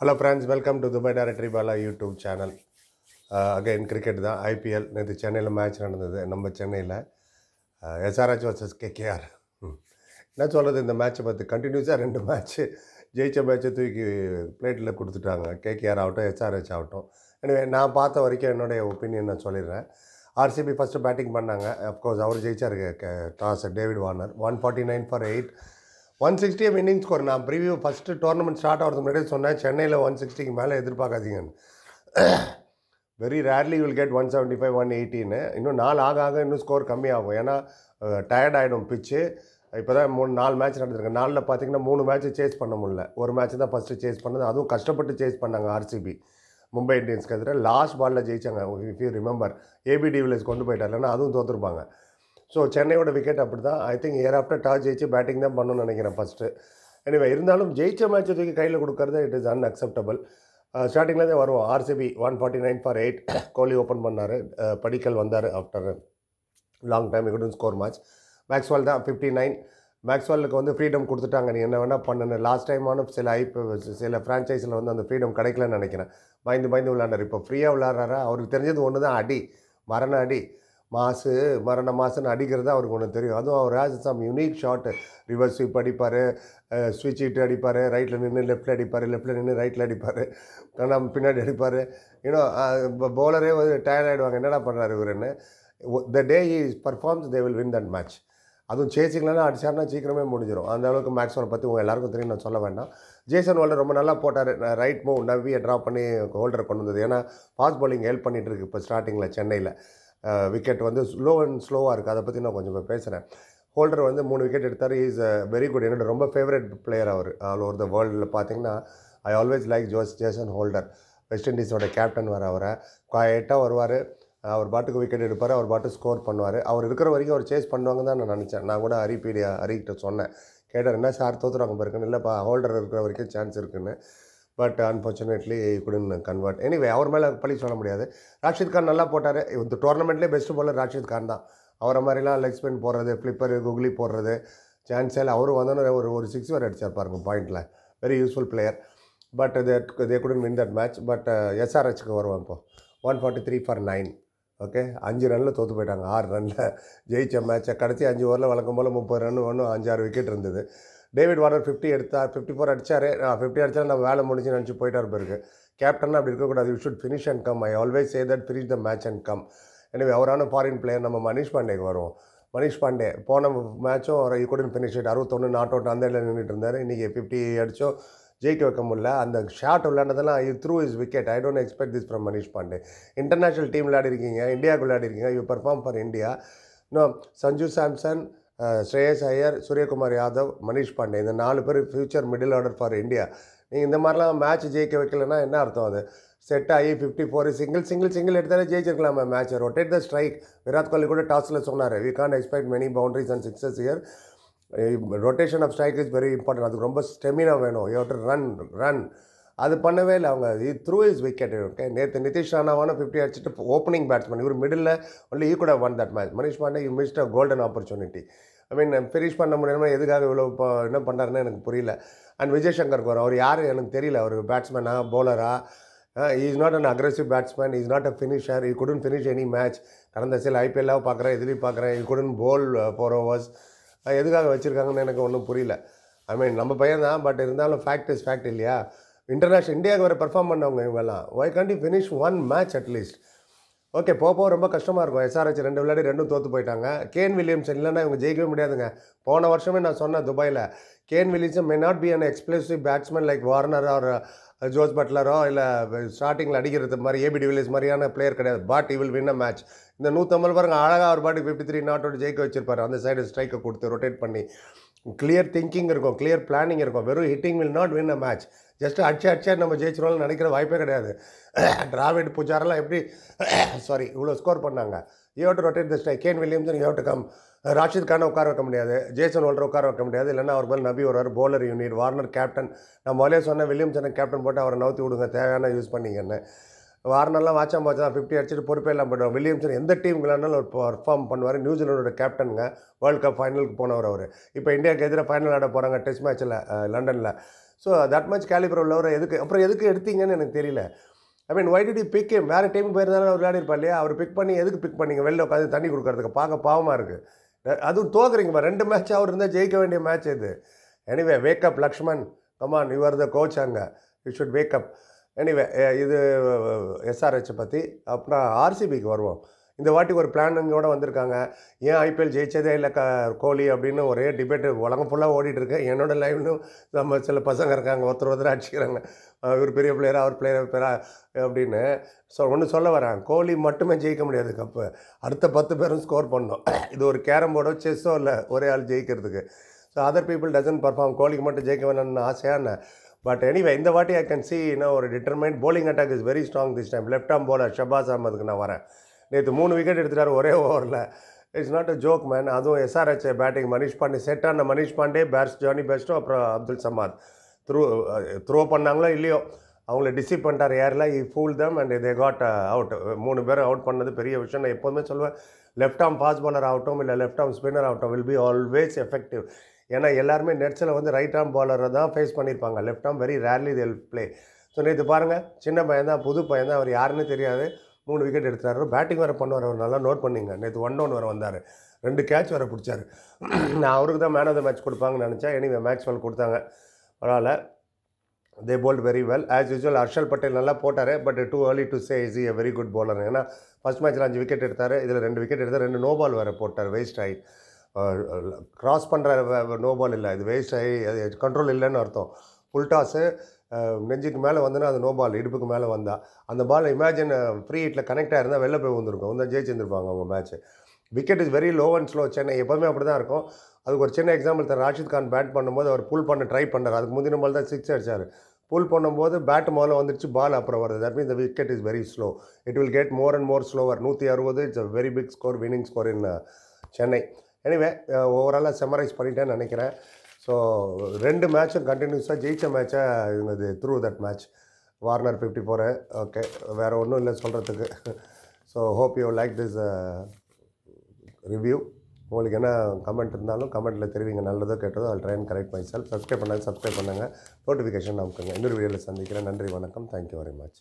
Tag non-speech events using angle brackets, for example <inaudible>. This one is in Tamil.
hello friends welcome to Dubai directory Bala YouTube channel again cricket தான் ஐபிஎல் நேற்று சென்னையில் மேட்ச் நடந்தது நம்ம சென்னையில் uh, எஸ்ஆர்ஹெச் வர்சஸ் கேகேஆர் என்ன சொல்கிறது இந்த மேட்ச்சை பார்த்து கண்டினியூஸாக ரெண்டு மேட்ச்சு ஜெயிச்ச மேட்ச்சை தூக்கி பிளேட்டில் கொடுத்துட்டாங்க கேகேஆர் ஆகட்டும் எஸ்ஆர்ஹெச் ஆகட்டும் எனவே நான் பார்த்த வரைக்கும் என்னுடைய ஒப்பீனியன் நான் சொல்லிடுறேன் ஆர்சிபி ஃபஸ்ட்டு பேட்டிங் பண்ணாங்க அஃப்கோர்ஸ் அவர் ஜெயிச்சார் toss David Warner one forty nine for eight one sixty winning score நான் ப்ரீவியூ ஃபஸ்ட்டு டோர்னமெண்ட் ஸ்டார்ட் ஆகிறது முன்னாடியே சொன்னேன் சென்னையில் ஒன் சிக்ஸ்டிக்கு மேலே எதிர்பார்க்காதீங்கன்னு very rarely will get one seventy five one எயிட்டின்னு இன்னும் நாள் ஆக ஆக இன்னும் ஸ்கோர் கம்மியாகும் ஏன்னா டயர்ட் ஆகிடும் பிச்சு இப்போ தான் மூணு நாலு மேட்ச் நடந்திருக்கு நாலில் பார்த்தீங்கன்னா மூணு மேட்ச்சை சேஸ் பண்ண முடியல ஒரு மேட்ச் தான் ஃபஸ்ட்டு சேஸ் பண்ணது அதுவும் கஷ்டப்பட்டு சேஸ் பண்ணாங்க ஆர்சிபி மும்பை இந்தியன்ஸ்க்கு எதிராக லாஸ்ட் பாலில் ஜெயித்தாங்க if you remember AB de Villiers கொண்டு போயிட்டார் இல்லைன்னா அதுவும் தோற்றுருப்பாங்க ஸோ சென்னையோட விக்கெட் அப்படி தான் I think uh after toss ஜெயிச்சு பேட்டிங் தான் பண்ணணும்னு நினைக்கிறேன் ஃபஸ்ட்டு எனவே இருந்தாலும் ஜெயிச்ச மேட்ச் தூக்கி கையில் கொடுக்கறது இட் இஸ் அன்அக்செப்டபிள் அக்செப்டபுள் தான் வருவோம் RCB one forty nine for eight Kohli open பண்ணார் படிக்கல் வந்தார் after long time he couldn't score match Maxwell தான் ஃபிஃப்டி நைன் மேக்ஸ்வாலுக்கு வந்து ஃப்ரீடம் கொடுத்துட்டாங்க நீ என்ன வேணால் பண்ணுன்னு லாஸ்ட் டைமான சில ஐப் சில ஃப்ரான்ச்சைஸில் வந்து அந்த ஃப்ரீடம் கிடைக்கலன்னு நினைக்கிறேன் பயந்து பயந்து விளாண்டார் இப்போ ஃப்ரீயாக விளாட்றாரா அவருக்கு தெரிஞ்சது ஒன்று தான் அடி மரண அடி மாசு மரண மாசுன்னு அடிக்கிறது அவருக்கு ஒன்று தெரியும் அதுவும் அவர் has some unique shot reverse sweep அடிப்பார் ஸ்விட்ச் இட்டு அடிப்பார் ரைட்டில் நின்று லெஃப்ட்டில் அடிப்பார் லெஃப்ட்டில் நின்று ரைட்டில் அடிப்பார் நம்ம பின்னாடி அடிப்பார் யூனோ பவுலரே வந்து டயர்ட் ஆகிடுவாங்க என்னடா பண்ணுறாரு இவருன்னு the day he performs they will win that match அதுவும் சேசிங்லாம் அடிச்சார்னா சீக்கிரமே முடிஞ்சிடும் அந்த அளவுக்கு மேக்ஸ்வனை பற்றி உங்கள் எல்லாருக்கும் தெரியும் நான் சொல்ல வேண்டாம் ஜேசன் ஹோல்டர் ரொம்ப நல்லா போட்டார் ரைட் மூவ் நவ்வியை ட்ரா பண்ணி ஹோல்டர் கொண்டு வந்தது ஏன்னா ஃபாஸ்ட் பவுலிங் ஹெல்ப் பண்ணிகிட்டு இருக்கு இப்போ ஸ்டார்டிங்கில் சென்னையில் விக்கெட் வந்து ஸ்லோ அண்ட் ஸ்லோவாக இருக்குது அதை பற்றி நான் கொஞ்சம் பேசுகிறேன் ஹோல்டர் வந்து மூணு விக்கெட் எடுத்தார் இஸ் வெரி குட் என்னோட ரொம்ப ஃபேவரட் பிளேயர் அவர் ஆல் ஓவர் த வேர்ல்டில் பார்த்தீங்கன்னா I always like Jos Jason Holder West இண்டீஸோட கேப்டன் வர அவரை குவாய்ட்டாக வருவார் அவர் பாட்டுக்கு விக்கெட் எடுப்பார் அவர் பாட்டு ஸ்கோர் பண்ணுவார் அவர் இருக்கிற வரைக்கும் அவர் சேஸ் பண்ணுவாங்க தான் நான் நினச்சேன் நான் கூட அரிப்பீடியா பீடியா ஹரிக்கிட்ட சொன்னேன் கேட்டார் என்ன சார் தோற்றுறாங்க பாருக்குன்னு இல்லைப்பா ஹோல்டர் இருக்கிற வரைக்கும் சான்ஸ் இருக்குன்னு but unfortunately couldn't convert anyway அவர் மேலே பழி சொல்ல முடியாது ராஷித் கான் நல்லா போட்டார் இந்த டோர்னமெண்ட்லேயே பெஸ்ட்டு பாலர் ராஷித் கான் தான் அவரை மாதிரிலாம் லெக் ஸ்பின் போடுறது ஃப்ளிப்பர் குக்லி போடுறது சான்சல் அவரும் வந்தோன்னு ஒரு ஒரு சிக்ஸ் வரை அடித்தார் பாருங்கள் பாயிண்டில் very useful player but they இதே couldn't win that match but எஸ்ஆர்ஹெச்க்கு வருவோம் இப்போது one forty three for nine okay அஞ்சு ரனில் தோற்று போயிட்டாங்க ஆறு ரனில் ஜெயித்த மேட்ச்சை கடைசி அஞ்சு ஓவரில் வழக்கம் போல் முப்பது ரன் ஒன்றும் அஞ்சாறு விக்கெட் இருந்தது டேவிட் வார்னர் ஃபிஃப்டி எடுத்தார் ஃபிஃப்டி ஃபோர் அடித்தார் ஃபிஃப்டி அடித்தாலும் நம்ம வேலை முடிஞ்சு நினச்சி போயிட்டார் பிறகு கேப்டன் அப்படி இருக்கக்கூடாது you should finish and come I always say that finish the match and come எனவே அவரான ஃபாரின் பிளேயர் நம்ம மனிஷ் பாண்டேக்கு வருவோம் மனிஷ் பாண்டே போன மேட்சும் அவர் ஈக்குடன் ஃபினிஷ் ஆகிட்டு அறுபத்தொன்று நாட் அவுட் அந்த இடத்துல நின்றுட்டு இருந்தார் இன்றைக்கி ஃபிஃப்டி அடித்தோம் ஜெயிக்க வைக்க முடியல அந்த ஷாட் விளையாண்டதெல்லாம் I through is wicket I don't expect this from Manish Pandey international team விளையாடிருக்கீங்க இந்தியாவுக்கு விளையாடிருக்கீங்க யூ பர்ஃபார்ம் ஃபார் இந்தியா இன்னும் சஞ்சு சாம்சன் ஸ்ரேயஸ் ஐயர் சூரியகுமார் யாதவ் மனிஷ் பாண்டே இந்த நாலு பேர் future middle order for India நீங்கள் இந்த மாதிரிலாம் மேட்ச் ஜெயிக்க வைக்கலன்னா என்ன அர்த்தம் அது செட் ஆகி fifty four single single single எடுத்தாலே ஜெயிச்சிருக்கலாம் match rotate the strike Virat Kohli கூட டாஸில் சொன்னார் we can't expect many boundaries and sixes here rotation of strike is very important அதுக்கு ரொம்ப ஸ்டெமினா வேணும் யோட்டர் ரன் ரன் அது பண்ணவே இல்லை அவங்க இது த்ரூ இஸ் விக்கெட் ஓகே நேற்று நிதிஷ் ராணாவான ஃபிஃப்டி அடிச்சுட்டு ஓப்பனிங் பேட்ஸ்மேன் இவர் மிடில் ஒன்லி ஈ கூட one that match Manish Pandey you missed a golden opportunity I mean finish பண்ண முடியாமல் எதுக்காக இவ்வளோ இப்போ என்ன பண்ணாருன்னு எனக்கு புரியல அண்ட் விஜய் சங்கர் கோர் அவர் யார் எனக்கு தெரியல அவர் பேட்ஸ்மேனா பவுலரா is not an aggressive batsman is not a finisher he couldn't finish any match கடந்த சில ஐபிஎல்லாக பார்க்குறேன் எதிரி பார்க்குறேன் he couldn't pole four uh, overs எதுக்காக வச்சுருக்காங்கன்னு எனக்கு ஒன்றும் புரியல ஐ மீன் நம்ம பையன் தான் பட் இருந்தாலும் ஃபேக்ட் இஸ் ஃபேக்ட் இல்லையா இன்டர்நேஷ்னல் இந்தியாவுக்கு வர பெர்ஃபார்ம் பண்ணவங்க இவெல்லாம் why couldn't finish one match at least okay போக ரொம்ப கஷ்டமாக இருக்கும் எஸ்ஆர்ஹெச் ரெண்டு விளையாடி ரெண்டும் தோற்று போயிட்டாங்க கேன் வில்லியம்ஸ் இல்லைன்னா இவங்க ஜெயிக்கவே முடியாதுங்க போன வருஷமே நான் சொன்னேன் துபாயில் Kane Williams may not be an explosive batsman like Warner or Jos பட்லரோ இல்லை ஸ்டார்டிங்கில் அடிக்கிறது மாதிரி ஏபி டிவிலியர்ஸ் மாதிரியான பிளேயர் கிடையாது but he'll win a match இந்த நூற்றம்பது பாருங்கள் அழகாக ஒரு பாட்டி ஃபிஃப்டி த்ரீ நாட்டோட ஜெயிக்க வச்சிருப்பார் அந்த சைடு ஸ்ட்ரைக்கை கொடுத்து ரொட்டேட் பண்ணி கிளியர் திங்கிங் இருக்கும் கிளியர் பிளானிங் இருக்கும் வெறும் hitting will not win a match just அடிச்சு அடிச்சா நம்ம ஜெயிச்சிருவோம் நினைக்கிற வாய்ப்பே கிடையாது டிராவிட் <coughs> புஜாரெல்லாம் எப்படி சாரி இவ்வளோ ஸ்கோர் பண்ணாங்க யோட்டு rotate the Kane Kane Williamson யோட்டு கம் ராஷித் கானை உட்கார வைக்க முடியாது ஜேசன் ஓல்டர் உட்கார வைக்க முடியாது இல்லைன்னா அவர் போல் நபி வருவார் போலர் யூனிட் வார்னர் கேப்டன் நம்ம ஒலே சொன்ன வில்லியம்சனை கேப்டன் போட்டு அவரை நவுத்தி விடுங்க தேவையான யூஸ் பண்ணிங்கன்னு வார்னர்லாம் வாட்சாம் தான் ஃபிஃப்டி அடிச்சுட்டு பொறுப்பே இல்லாமல் போயிடுவார் வில்லியம்சன் எந்த டீம் இருந்தாலும் அவர் பர்ஃபார்ம் பண்ணுவார் நியூசிலாண்டோட கேப்டனுங்க வேர்ல்டு கப் ஃபைனலுக்கு போனவர் அவர் இப்போ இந்தியாவுக்கு எதிராக ஃபைனல் ஆட போகிறாங்க டெஸ்ட் மேட்ச்சில் லண்டனில் ஸோ தட் மேட்ச் கேலிபர் உள்ளவர் எதுக்கு அப்புறம் எதுக்கு எடுத்தீங்கன்னு எனக்கு தெரியல I mean why did pick வேறு டீம் போயிருந்தாலும் அவர் விளையாடிருப்பா இல்லையா அவர் பிக் பண்ணி எதுக்கு பிக் பண்ணிங்க வெளில உட்காந்து தண்ணி கொடுக்குறதுக்கு பார்க்க பாவமாக இருக்குது அதுவும் தோக்குறீங்கப்பா ரெண்டு மேட்ச் அவர் இருந்தால் ஜெயிக்க வேண்டிய மேட்ச் இது anyway wake up Laxman come on you are the coach அங்கே யூ ஷுட் வேக்கப் எனிவே இது எஸ்ஆர்ஹெச்சை பற்றி அப்புறம் ஆர்சிபிக்கு வருவோம் இந்த வாட்டி ஒரு பிளானிங்கோடு வந்திருக்காங்க ஏன் ஐபிஎல் ஜெயிச்சதே இல்லை க கோலி அப்படின்னு ஒரே டிபேட்டு உலகம் ஃபுல்லாக ஓடிட்டுருக்கு என்னோடய லைவ்லையும் நம்ம சில பசங்க இருக்காங்க ஒருத்தர் ஒருத்தர் அடிச்சுக்கிறாங்க இவர் பெரிய பிளேயரா அவர் பிளேயர் பேரா அப்படின்னு ஸோ ஒன்று சொல்ல வரேன் கோலி மட்டுமே ஜெயிக்க முடியாது கப்பு அடுத்த பத்து பேரும் ஸ்கோர் பண்ணோம் இது ஒரு கேரம் போர்டோ செஸ்ஸோ இல்லை ஒரே ஆள் ஜெயிக்கிறதுக்கு so other people doesn't perform கோலிக்கு மட்டும் ஜெயிக்க வேணும்னு ஆசையான பட் எனிவே இந்த வாட்டி ஐ கேன் சி இன்னும் ஒரு determined bowling attack is very strong this time left arm bowler Shahbaz அகமதுக்கு நான் வரேன் நேற்று மூணு விக்கெட் எடுத்துட்டார் ஒரே ஓவரில் it's not a joke man அதுவும் SRH batting Manish Pandey set ஆன Manish Pandey bats Jonny Bairstow அப்புறம் அப்துல் சமாத் த்ரூ த்ரோ பண்ணாங்களோ இல்லையோ அவங்கள டிசீவ் பண்ணிட்டார் ஏரில் he fool them and they got out மூணு பேரும் அவுட் பண்ணது பெரிய விஷயம் நான் எப்போதுமே சொல்லுவேன் லெஃப்ட் ஆம் ஃபாஸ்ட் பாலர் ஆகட்டும் இல்லை லெஃப்ட் ஆம் ஸ்பின்னர் ஆகட்டும் வில் பி ஆல்வேஸ் எஃபெக்டிவ் ஏன்னா எல்லாருமே நெட்ஸில் வந்து ரைட் ஆர்ம் பாலரை தான் ஃபேஸ் பண்ணியிருப்பாங்க left arm very rarely they'll play so நேற்று பாருங்கள் சின்ன பையன் தான் புது பையன் தான் அவர் யாருன்னு தெரியாது மூணு விக்கெட் எடுத்தார் பேட்டிங் வேறு பண்ணுவார் அவர் நல்லா நோட் பண்ணிங்க நேற்று ஒன் டவுன் வர வந்தார் ரெண்டு கேட்ச் வேறு பிடிச்சார் நான் அவருக்கு தான் மேன் ஆஃப் த மேட்ச் கொடுப்பாங்கன்னு நினச்சேன் எனி மேக்ஸ் வெல் கொடுத்தாங்க அதனால் they bowled very well as usual Harshal Patel நல்லா போட்டார் but too early to say is a very good bowler ஏன்னா ஃபஸ்ட் மேட்ச்சில் அஞ்சு விக்கெட் எடுத்தார் இதில் ரெண்டு விக்கெட் எடுத்தார் ரெண்டு நோ பால் வேறு போட்டார் வேஸ்ட் ஆகி க்ராஸ் பண்ணுற நோபால் இல்லை இது வேஸ்ட் ஆகி அது கண்ட்ரோல் இல்லைன்னு அர்த்தம் புல்டாஸு நெஞ்சுக்கு மேலே வந்தோன்னா அது நோ பால் இடுப்புக்கு மேலே வந்தால் அந்த பால் இமேஜின் ஃப்ரீ ஹீட்டில் கனெக்ட் ஆகிருந்தால் வெளில போய் வந்துருக்கும் வந்து ஜெயிச்சிருந்துருப்பாங்க அவங்க match wicket is very low and slow Chennai எப்போவுமே அப்படி தான் இருக்கும் அதுக்கு ஒரு சின்ன எக்ஸாம்பிள் தர ராஷித் கான் பேட் பண்ணும்போது அவர் புல் பண்ண ட்ரை பண்ணார் அதுக்கு முந்தின பால் தான் சிக்ஸ் அடித்தார் புல் பண்ணும்போது பேட் முதல்ல வந்துருச்சு பால் அப்புறம் வருது that mean the wicket is very slow it will get more and more slower நூற்றி அறுபது it's a very big score winning score in Chennai anyway ஓவராலாக செமரைஸ் பண்ணிட்டேன்னு நினைக்கிறேன் ஸோ ரெண்டு மேட்சும் கண்டினியூஸாக ஜெயித்த மேட்சை இவங்க through that match Warner fifty four okay வேறு ஒன்றும் இல்லை சொல்கிறதுக்கு so hope you like this review உங்களுக்கு என்ன கமெண்ட் இருந்தாலும் கமெண்ட்டில் தெரிவிங்க நல்லதோ கேட்டதோ அது ட்ரைன் கரெக்ட் பண்ணி செல்ஃப் சப்ஸ்கிரைப் பண்ணாங்க சப்ஸ்கிரைப் பண்ணுங்கள் நோட்டிஃபிகேஷன் நமக்குங்க இன்னொரு வீடியோவில் சந்திக்கிறேன் நன்றி வணக்கம் தேங்க்யூ வெரி மச்